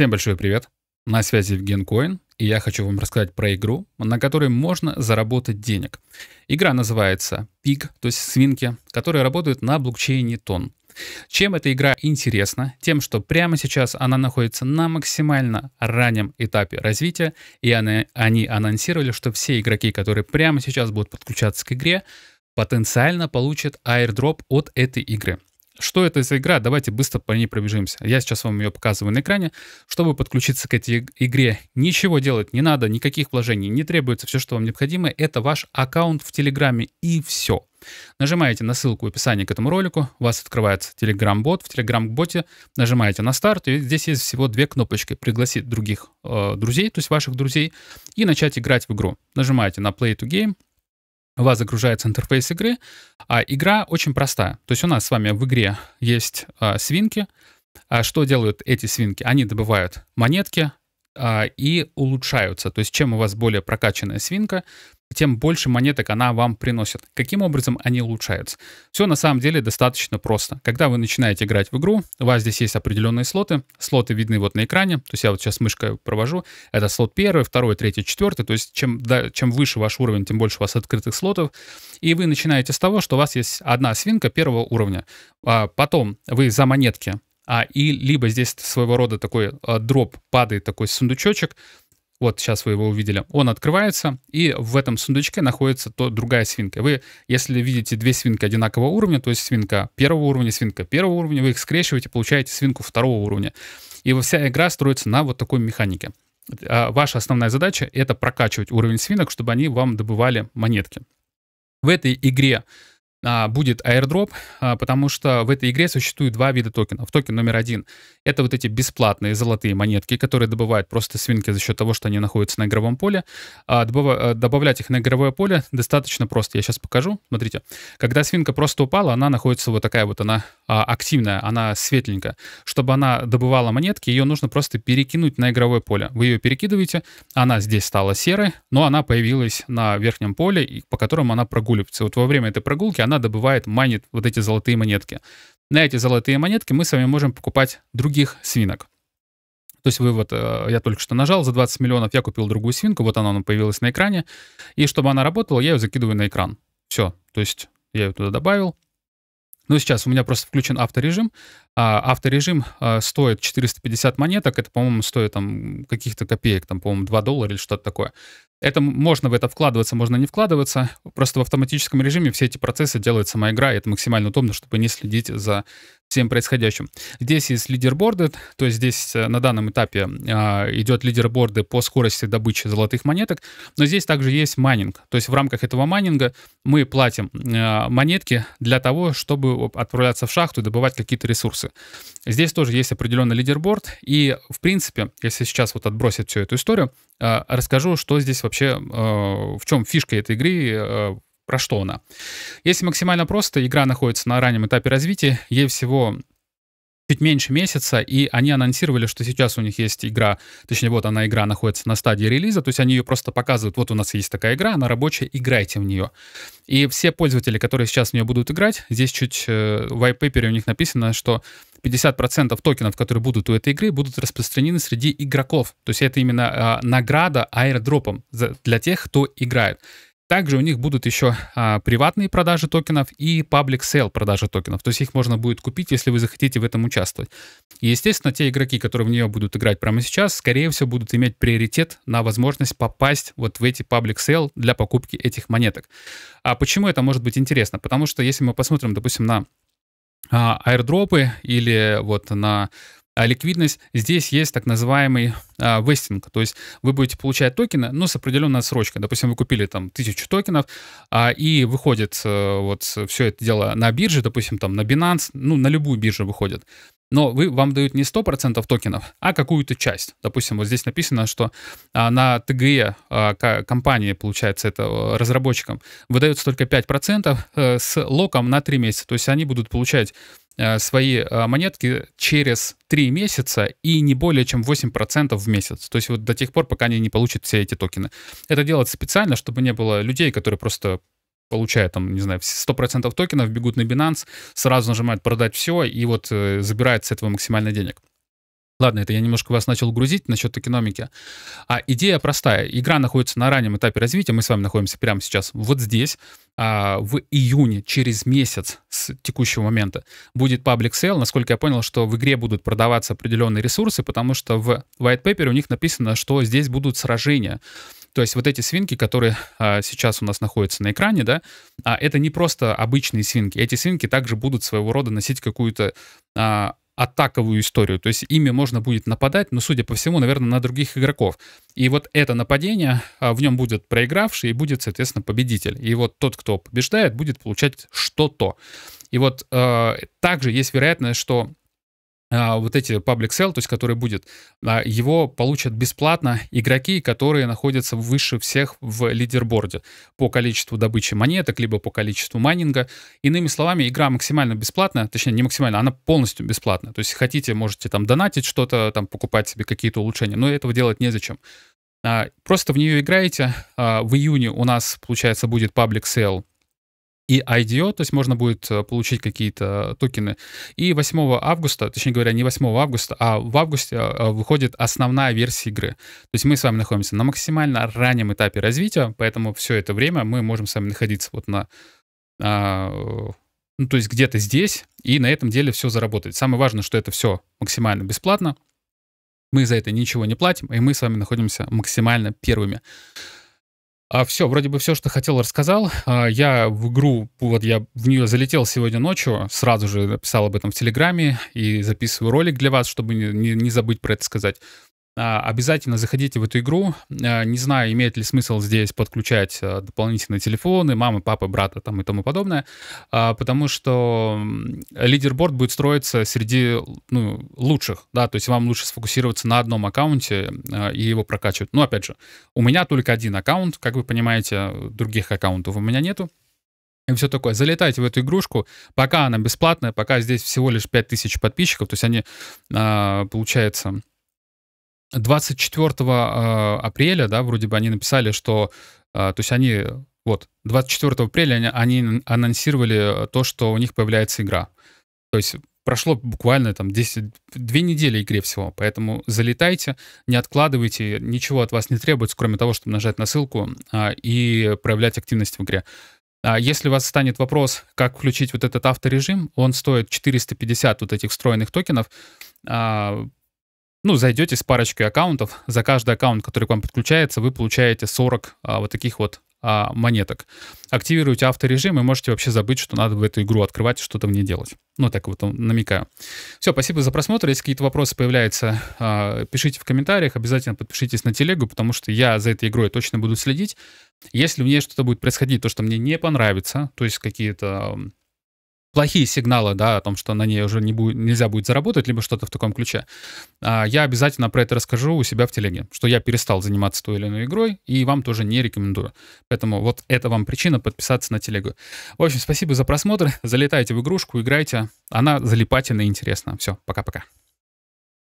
Всем большой привет! На связи Евген Коин, и я хочу вам рассказать про игру, на которой можно заработать денег. Игра называется Pig, то есть свинки, которые работают на блокчейне Тон. Чем эта игра интересна? Тем, что прямо сейчас она находится на максимально раннем этапе развития, и они, они анонсировали, что все игроки, которые прямо сейчас будут подключаться к игре, потенциально получат airdrop от этой игры. Что это за игра? Давайте быстро по ней пробежимся. Я сейчас вам ее показываю на экране. Чтобы подключиться к этой игре, ничего делать не надо, никаких вложений не требуется. Все, что вам необходимо, это ваш аккаунт в Телеграме и все. Нажимаете на ссылку в описании к этому ролику, у вас открывается Telegram-бот. В Telegram-боте нажимаете на старт, и здесь есть всего две кнопочки. Пригласить других э, друзей, то есть ваших друзей, и начать играть в игру. Нажимаете на Play to Game, вас загружается интерфейс игры, а игра очень простая. То есть у нас с вами в игре есть а, свинки. А что делают эти свинки? Они добывают монетки, а, и улучшаются. То есть чем у вас более прокачанная свинка, тем больше монеток она вам приносит. Каким образом они улучшаются? Все на самом деле достаточно просто. Когда вы начинаете играть в игру, у вас здесь есть определенные слоты. Слоты видны вот на экране. То есть я вот сейчас мышкой провожу. Это слот первый, второй, третий, четвертый. То есть чем, да, чем выше ваш уровень, тем больше у вас открытых слотов. И вы начинаете с того, что у вас есть одна свинка первого уровня. А потом вы за монетки а, и либо здесь своего рода такой а, дроп падает, такой сундучочек, вот сейчас вы его увидели, он открывается, и в этом сундучке находится то другая свинка. Вы, если видите две свинки одинакового уровня, то есть свинка первого уровня, свинка первого уровня, вы их скрещиваете, получаете свинку второго уровня. И вся игра строится на вот такой механике. А, ваша основная задача — это прокачивать уровень свинок, чтобы они вам добывали монетки. В этой игре а, будет airdrop, а, потому что в этой игре существует два вида токенов. Токен номер один — это вот эти бесплатные золотые монетки, которые добывают просто свинки за счет того, что они находятся на игровом поле. А, добавлять их на игровое поле достаточно просто. Я сейчас покажу. Смотрите, когда свинка просто упала, она находится вот такая вот, она активная, она светленькая. Чтобы она добывала монетки, ее нужно просто перекинуть на игровое поле. Вы ее перекидываете, она здесь стала серой, но она появилась на верхнем поле, по которому она прогуливается. Вот во время этой прогулки она она добывает, майнит вот эти золотые монетки. На эти золотые монетки мы с вами можем покупать других свинок. То есть вы вот э, я только что нажал, за 20 миллионов я купил другую свинку, вот она, она появилась на экране, и чтобы она работала, я ее закидываю на экран. Все, то есть я ее туда добавил, но ну, сейчас у меня просто включен авторежим. А, авторежим а, стоит 450 монеток. Это, по-моему, стоит там каких-то копеек, там, по-моему, 2 доллара или что-то такое. Это можно в это вкладываться, можно не вкладываться. Просто в автоматическом режиме все эти процессы делает сама игра, и это максимально удобно, чтобы не следить за всем происходящим. Здесь есть лидерборды, то есть здесь э, на данном этапе а, идет лидерборды по скорости добычи золотых монеток, но здесь также есть майнинг, то есть в рамках этого майнинга мы платим э, монетки для того, чтобы отправляться в шахту и добывать какие-то ресурсы. Здесь тоже есть определенный лидерборд, и в принципе, если сейчас вот отбросить всю эту историю, э, расскажу, что здесь вообще, в чем фишка этой игры, про что она? Если максимально просто, игра находится на раннем этапе развития, ей всего чуть меньше месяца, и они анонсировали, что сейчас у них есть игра, точнее, вот она, игра находится на стадии релиза, то есть они ее просто показывают, вот у нас есть такая игра, она рабочая, играйте в нее. И все пользователи, которые сейчас в нее будут играть, здесь чуть э, в white у них написано, что 50% токенов, которые будут у этой игры, будут распространены среди игроков. То есть это именно э, награда аирдропом для тех, кто играет. Также у них будут еще а, приватные продажи токенов и паблик сейл продажи токенов. То есть их можно будет купить, если вы захотите в этом участвовать. И, естественно, те игроки, которые в нее будут играть прямо сейчас, скорее всего, будут иметь приоритет на возможность попасть вот в эти паблик сейл для покупки этих монеток. А почему это может быть интересно? Потому что если мы посмотрим, допустим, на а, аирдропы или вот на а ликвидность, здесь есть так называемый а, вестинг, то есть вы будете получать токены, но ну, с определенной отсрочкой. Допустим, вы купили там тысячу токенов, а, и выходит а, вот все это дело на бирже, допустим, там на Binance, ну, на любую биржу выходит. Но вы, вам дают не 100% токенов, а какую-то часть. Допустим, вот здесь написано, что а, на ТГЕ а, компании, получается, это э, разработчикам, выдается только 5% э, с локом на 3 месяца. То есть они будут получать Э, свои э, монетки через 3 месяца и не более чем 8% в месяц. То есть вот до тех пор, пока они не получат все эти токены. Это делается специально, чтобы не было людей, которые просто получают, там, не знаю, 100% токенов, бегут на Binance, сразу нажимают продать все и вот э, забирают с этого максимально денег. Ладно, это я немножко вас начал грузить насчет экономики. А идея простая. Игра находится на раннем этапе развития. Мы с вами находимся прямо сейчас вот здесь. А, в июне, через месяц с текущего момента, будет паблик сейл. Насколько я понял, что в игре будут продаваться определенные ресурсы, потому что в white paper у них написано, что здесь будут сражения. То есть вот эти свинки, которые а, сейчас у нас находятся на экране, да, а, это не просто обычные свинки. Эти свинки также будут своего рода носить какую-то а, атаковую историю. То есть ими можно будет нападать, но, судя по всему, наверное, на других игроков. И вот это нападение, а, в нем будет проигравший и будет, соответственно, победитель. И вот тот, кто побеждает, будет получать что-то. И вот э, также есть вероятность, что а, вот эти public sale, то есть который будет, а, его получат бесплатно игроки, которые находятся выше всех в лидерборде по количеству добычи монеток, либо по количеству майнинга. Иными словами, игра максимально бесплатная, точнее не максимально, она полностью бесплатная. То есть хотите, можете там донатить что-то, там покупать себе какие-то улучшения, но этого делать незачем. А, просто в нее играете. В июне у нас, получается, будет паблик sale и IDO, то есть можно будет э, получить какие-то токены. И 8 августа, точнее говоря, не 8 августа, а в августе э, э, выходит основная версия игры. То есть мы с вами находимся на максимально раннем этапе развития, поэтому все это время мы можем с вами находиться вот на а, ну, то есть где-то здесь, и на этом деле все заработать. Самое важное, что это все максимально бесплатно, мы за это ничего не платим, и мы с вами находимся максимально первыми. А все, вроде бы все, что хотел, рассказал. А, я в игру, вот я в нее залетел сегодня ночью, сразу же написал об этом в Телеграме и записываю ролик для вас, чтобы не, не, не забыть про это сказать. А, обязательно заходите в эту игру. А, не знаю, имеет ли смысл здесь подключать э, дополнительные телефоны, мамы, папы, брата там и тому подобное, а, потому что лидерборд будет строиться среди ну, лучших, да, то есть вам лучше сфокусироваться на одном аккаунте и его прокачивать. Но опять же, у меня только один аккаунт, как вы понимаете, других аккаунтов у меня нету и все такое. Залетайте в эту игрушку, пока она бесплатная, пока здесь всего лишь 5000 подписчиков, то есть они, получается, 24 э, апреля, да, вроде бы они написали, что, э, то есть они, вот, 24 апреля они, они анонсировали э, то, что у них появляется игра. То есть прошло буквально там 10, 2 недели игре всего, поэтому залетайте, не откладывайте, ничего от вас не требуется, кроме того, чтобы нажать на ссылку а, и проявлять активность в игре. А если у вас станет вопрос, как включить вот этот авторежим, он стоит 450 вот этих встроенных токенов. А, ну, зайдете с парочкой аккаунтов, за каждый аккаунт, который к вам подключается, вы получаете 40 а, вот таких вот а, монеток. Активируете авторежим и можете вообще забыть, что надо в эту игру открывать и что-то в ней делать. Ну, так вот ну, намекаю. Все, спасибо за просмотр. Если какие-то вопросы появляются, а, пишите в комментариях. Обязательно подпишитесь на телегу, потому что я за этой игрой точно буду следить. Если у меня что-то будет происходить, то, что мне не понравится, то есть какие-то плохие сигналы, да, о том, что на ней уже не будет, нельзя будет заработать, либо что-то в таком ключе, а, я обязательно про это расскажу у себя в телеге, что я перестал заниматься той или иной игрой, и вам тоже не рекомендую. Поэтому вот это вам причина подписаться на телегу. В общем, спасибо за просмотр, залетайте в игрушку, играйте, она залипательна и интересна. Все, пока-пока.